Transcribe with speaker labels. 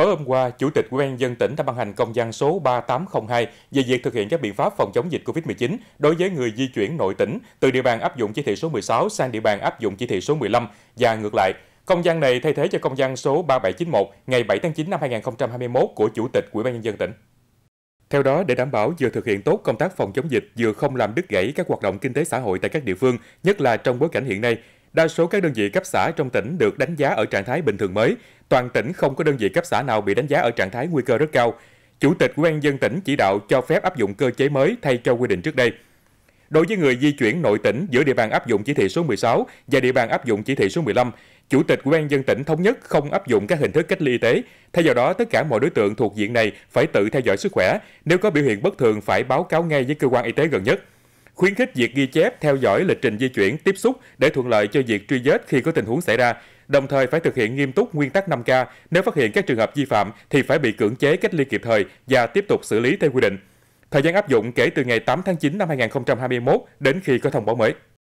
Speaker 1: Tối hôm qua, Chủ tịch Ủy ban dân tỉnh đã ban hành công văn số 3802 về việc thực hiện các biện pháp phòng chống dịch COVID-19 đối với người di chuyển nội tỉnh từ địa bàn áp dụng chỉ thị số 16 sang địa bàn áp dụng chỉ thị số 15 và ngược lại. Công văn này thay thế cho công văn số 3791 ngày 7 tháng 9 năm 2021 của Chủ tịch Ủy ban nhân dân tỉnh. Theo đó, để đảm bảo vừa thực hiện tốt công tác phòng chống dịch, vừa không làm đứt gãy các hoạt động kinh tế xã hội tại các địa phương, nhất là trong bối cảnh hiện nay, đa số các đơn vị cấp xã trong tỉnh được đánh giá ở trạng thái bình thường mới toàn tỉnh không có đơn vị cấp xã nào bị đánh giá ở trạng thái nguy cơ rất cao. Chủ tịch Ủy ban dân tỉnh chỉ đạo cho phép áp dụng cơ chế mới thay cho quy định trước đây. Đối với người di chuyển nội tỉnh giữa địa bàn áp dụng chỉ thị số 16 và địa bàn áp dụng chỉ thị số 15, Chủ tịch Ủy ban dân tỉnh thống nhất không áp dụng các hình thức cách ly y tế. Thay vào đó, tất cả mọi đối tượng thuộc diện này phải tự theo dõi sức khỏe, nếu có biểu hiện bất thường phải báo cáo ngay với cơ quan y tế gần nhất. Khuyến khích việc ghi chép, theo dõi lịch trình di chuyển, tiếp xúc để thuận lợi cho việc truy vết khi có tình huống xảy ra. Đồng thời phải thực hiện nghiêm túc nguyên tắc 5K, nếu phát hiện các trường hợp vi phạm thì phải bị cưỡng chế cách ly kịp thời và tiếp tục xử lý theo quy định. Thời gian áp dụng kể từ ngày 8 tháng 9 năm 2021 đến khi có thông báo mới.